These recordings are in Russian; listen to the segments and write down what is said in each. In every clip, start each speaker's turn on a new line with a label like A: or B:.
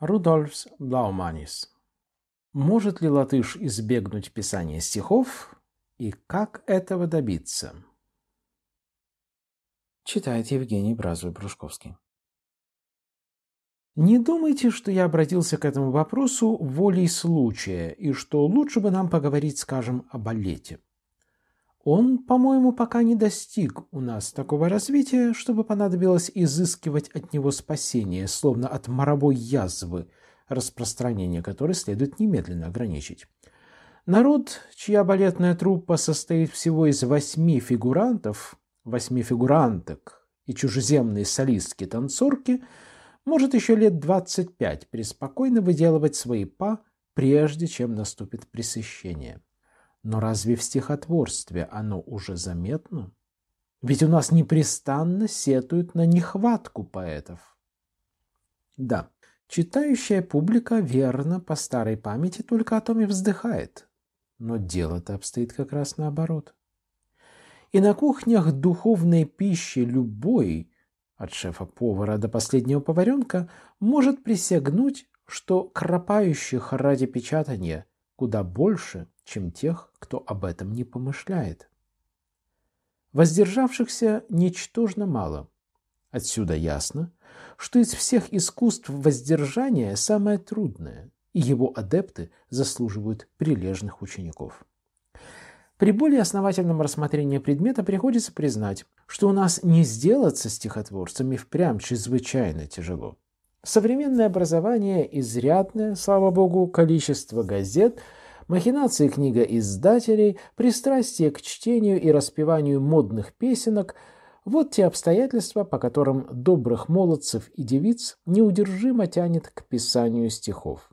A: Рудольфс Блауманис. Может ли латыш избегнуть писания стихов и как этого добиться? Читает Евгений Бразовый-Брушковский. Не думайте, что я обратился к этому вопросу волей случая и что лучше бы нам поговорить, скажем, о балете. Он, по-моему, пока не достиг у нас такого развития, чтобы понадобилось изыскивать от него спасение, словно от моровой язвы, распространение которой следует немедленно ограничить. Народ, чья балетная труппа состоит всего из восьми фигурантов, восьми фигуранток и чужеземные солистки-танцорки, может еще лет 25 преспокойно выделывать свои па, прежде чем наступит пресыщение. Но разве в стихотворстве оно уже заметно? Ведь у нас непрестанно сетуют на нехватку поэтов. Да, читающая публика верно по старой памяти только о том и вздыхает. Но дело-то обстоит как раз наоборот. И на кухнях духовной пищи любой, от шефа-повара до последнего поваренка, может присягнуть, что кропающих ради печатания куда больше, чем тех, кто об этом не помышляет. Воздержавшихся ничтожно мало. Отсюда ясно, что из всех искусств воздержания самое трудное, и его адепты заслуживают прилежных учеников. При более основательном рассмотрении предмета приходится признать, что у нас не сделаться стихотворцами впрямь чрезвычайно тяжело. Современное образование, изрядное, слава богу, количество газет – махинации книга издателей, пристрастие к чтению и распеванию модных песенок – вот те обстоятельства, по которым добрых молодцев и девиц неудержимо тянет к писанию стихов.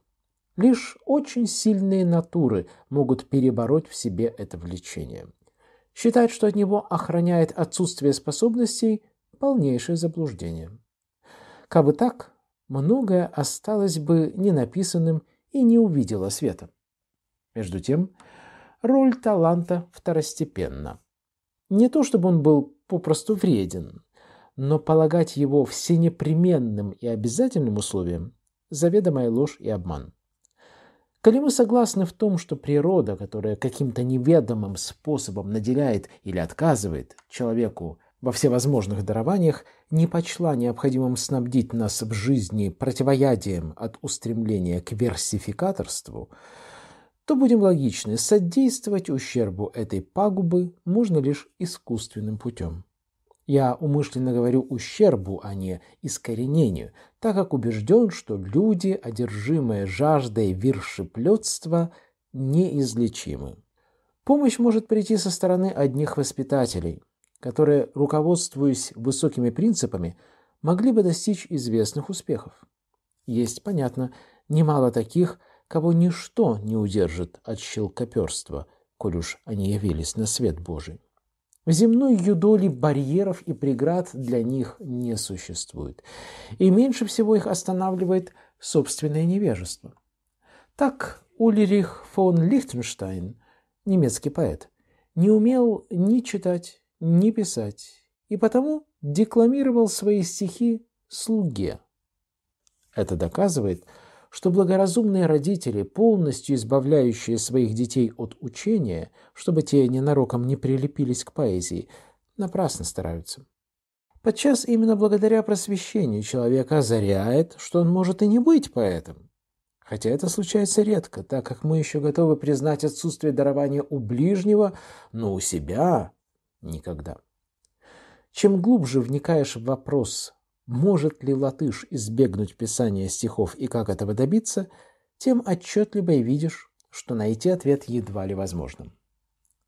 A: Лишь очень сильные натуры могут перебороть в себе это влечение. Считать, что от него охраняет отсутствие способностей – полнейшее заблуждение. Кабы так, многое осталось бы ненаписанным и не увидело света. Между тем, роль таланта второстепенна. Не то чтобы он был попросту вреден, но полагать его всенепременным и обязательным условием – заведомая ложь и обман. Коли мы согласны в том, что природа, которая каким-то неведомым способом наделяет или отказывает человеку во всевозможных дарованиях, не почла необходимым снабдить нас в жизни противоядием от устремления к версификаторству – то будем логичны, содействовать ущербу этой пагубы можно лишь искусственным путем. Я умышленно говорю ущербу, а не искоренению, так как убежден, что люди, одержимые жаждой вершеплетства, неизлечимы. Помощь может прийти со стороны одних воспитателей, которые, руководствуясь высокими принципами, могли бы достичь известных успехов. Есть, понятно, немало таких, кого ничто не удержит от щелкоперства, коль уж они явились на свет Божий. В земной юдоли барьеров и преград для них не существует, и меньше всего их останавливает собственное невежество. Так Ульрих фон Лихтенштайн, немецкий поэт, не умел ни читать, ни писать, и потому декламировал свои стихи слуге. Это доказывает, что что благоразумные родители, полностью избавляющие своих детей от учения, чтобы те ненароком не прилепились к поэзии, напрасно стараются. Подчас именно благодаря просвещению человека озаряет, что он может и не быть поэтом. Хотя это случается редко, так как мы еще готовы признать отсутствие дарования у ближнего, но у себя никогда. Чем глубже вникаешь в вопрос может ли латыш избегнуть писания стихов и как этого добиться, тем отчетливее видишь, что найти ответ едва ли возможным.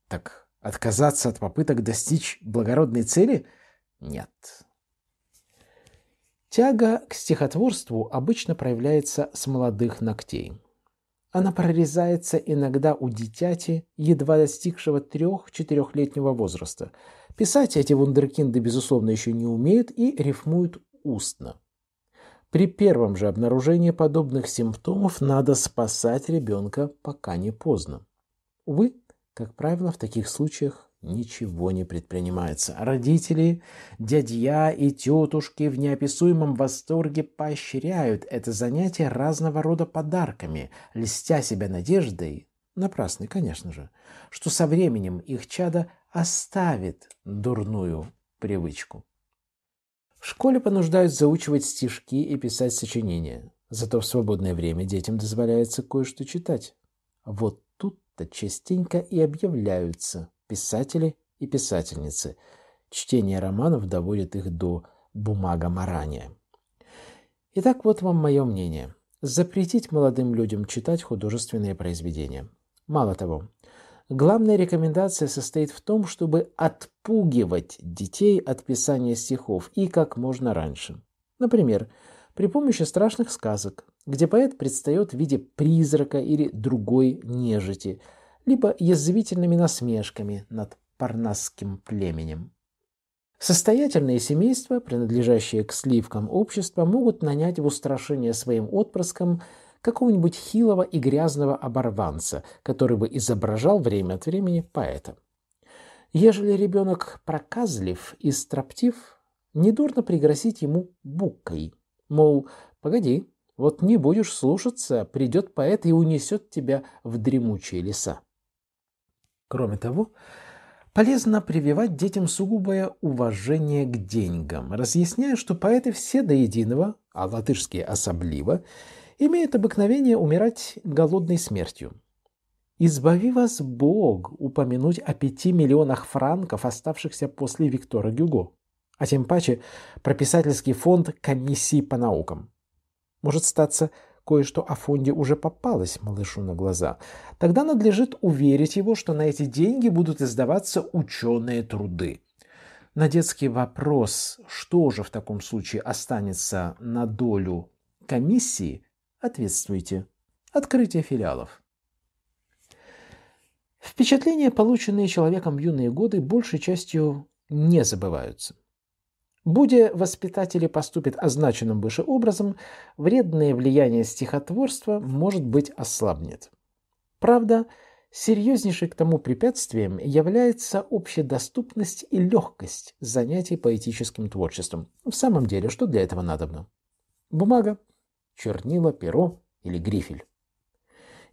A: Так отказаться от попыток достичь благородной цели? Нет. Тяга к стихотворству обычно проявляется с молодых ногтей. Она прорезается иногда у дитяти, едва достигшего трех-четырехлетнего возраста. Писать эти вундеркинды, безусловно, еще не умеют и рифмуют устно. При первом же обнаружении подобных симптомов надо спасать ребенка, пока не поздно. Увы, как правило, в таких случаях ничего не предпринимается. Родители, дядья и тетушки в неописуемом восторге поощряют это занятие разного рода подарками, льстя себя надеждой, напрасной, конечно же, что со временем их чада оставит дурную привычку. В школе понуждают заучивать стишки и писать сочинения. Зато в свободное время детям дозволяется кое-что читать. Вот тут-то частенько и объявляются писатели и писательницы. Чтение романов доводит их до бумагоморания. Итак, вот вам мое мнение. Запретить молодым людям читать художественные произведения. Мало того, Главная рекомендация состоит в том, чтобы отпугивать детей от писания стихов и как можно раньше. Например, при помощи страшных сказок, где поэт предстает в виде призрака или другой нежити, либо язвительными насмешками над парнасским племенем. Состоятельные семейства, принадлежащие к сливкам общества, могут нанять в устрашение своим отпрыскам какого-нибудь хилого и грязного оборванца, который бы изображал время от времени поэта. Ежели ребенок проказлив и строптив, недурно пригрозить ему букой. Мол, погоди, вот не будешь слушаться, придет поэт и унесет тебя в дремучие леса. Кроме того, полезно прививать детям сугубое уважение к деньгам, разъясняя, что поэты все до единого, а латышские особливо, имеет обыкновение умирать голодной смертью. Избави вас Бог упомянуть о пяти миллионах франков, оставшихся после Виктора Гюго, а тем паче про писательский фонд комиссии по наукам. Может статься, кое-что о фонде уже попалось малышу на глаза. Тогда надлежит уверить его, что на эти деньги будут издаваться ученые труды. На детский вопрос, что же в таком случае останется на долю комиссии, Ответствуйте. Открытие филиалов. Впечатления, полученные человеком в юные годы, большей частью не забываются. Будя воспитатели поступят означенным выше образом, вредное влияние стихотворства, может быть, ослабнет. Правда, серьезнейшей к тому препятствием является общедоступность и легкость занятий поэтическим творчеством. В самом деле, что для этого надобно? Бумага, чернила, перо или грифель.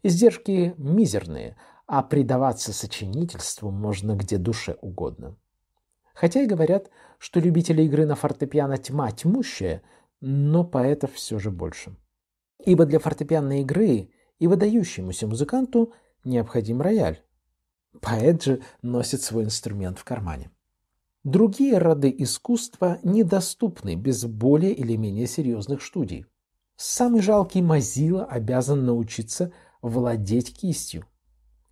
A: Издержки мизерные, а предаваться сочинительству можно где душе угодно. Хотя и говорят, что любители игры на фортепиано тьма тьмущая, но поэтов все же больше. Ибо для фортепианной игры и выдающемуся музыканту необходим рояль. Поэт же носит свой инструмент в кармане. Другие роды искусства недоступны без более или менее серьезных студий. Самый жалкий Мазила обязан научиться владеть кистью.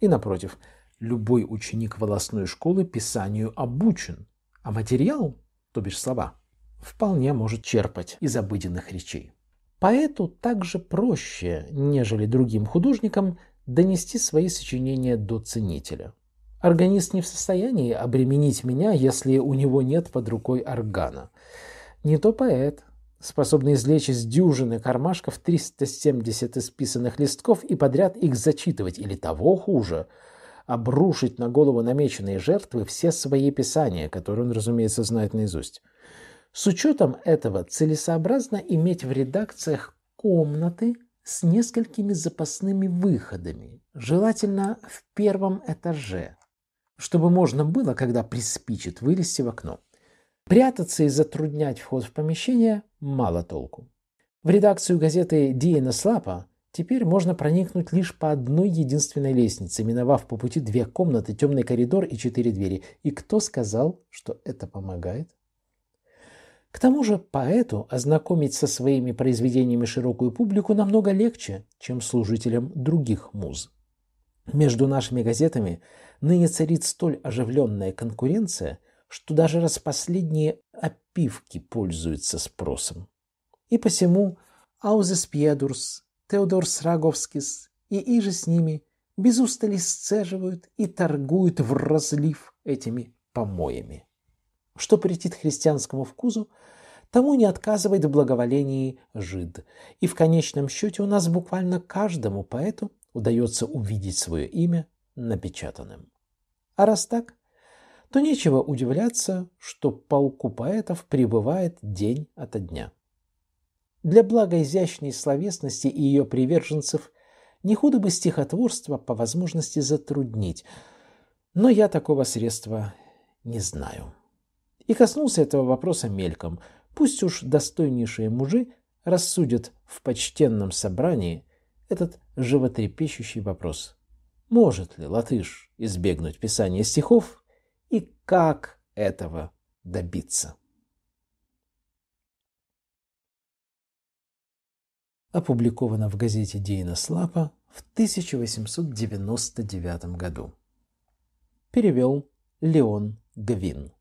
A: И напротив, любой ученик волосной школы писанию обучен, а материал, то бишь слова, вполне может черпать из обыденных речей. Поэту также проще, нежели другим художникам, донести свои сочинения до ценителя. Органист не в состоянии обременить меня, если у него нет под рукой органа. Не то поэт, способный извлечь из дюжины кармашков 370 исписанных листков и подряд их зачитывать, или того хуже, обрушить на голову намеченные жертвы все свои писания, которые он, разумеется, знает наизусть. С учетом этого целесообразно иметь в редакциях комнаты с несколькими запасными выходами, желательно в первом этаже, чтобы можно было, когда приспичит, вылезти в окно. Прятаться и затруднять вход в помещение мало толку. В редакцию газеты Диена Слапа теперь можно проникнуть лишь по одной единственной лестнице, миновав по пути две комнаты, темный коридор и четыре двери. И кто сказал, что это помогает? К тому же поэту ознакомить со своими произведениями широкую публику намного легче, чем служителям других муз. Между нашими газетами ныне царит столь оживленная конкуренция, что даже распоследние опивки пользуются спросом. И посему Аузес Пьедурс, Теодор Сраговскис и иже с ними без устали сцеживают и торгуют в разлив этими помоями. Что претит христианскому вкусу, тому не отказывает в благоволении жид. И в конечном счете у нас буквально каждому поэту удается увидеть свое имя напечатанным. А раз так, то нечего удивляться, что полку поэтов пребывает день ото дня. Для блага изящной словесности и ее приверженцев не худо бы стихотворство по возможности затруднить, но я такого средства не знаю. И коснулся этого вопроса мельком. Пусть уж достойнейшие мужи рассудят в почтенном собрании этот животрепещущий вопрос. Может ли латыш избегнуть писания стихов и как этого добиться. Опубликовано в газете Дейна Слапа в 1899 году. Перевел Леон Гвин.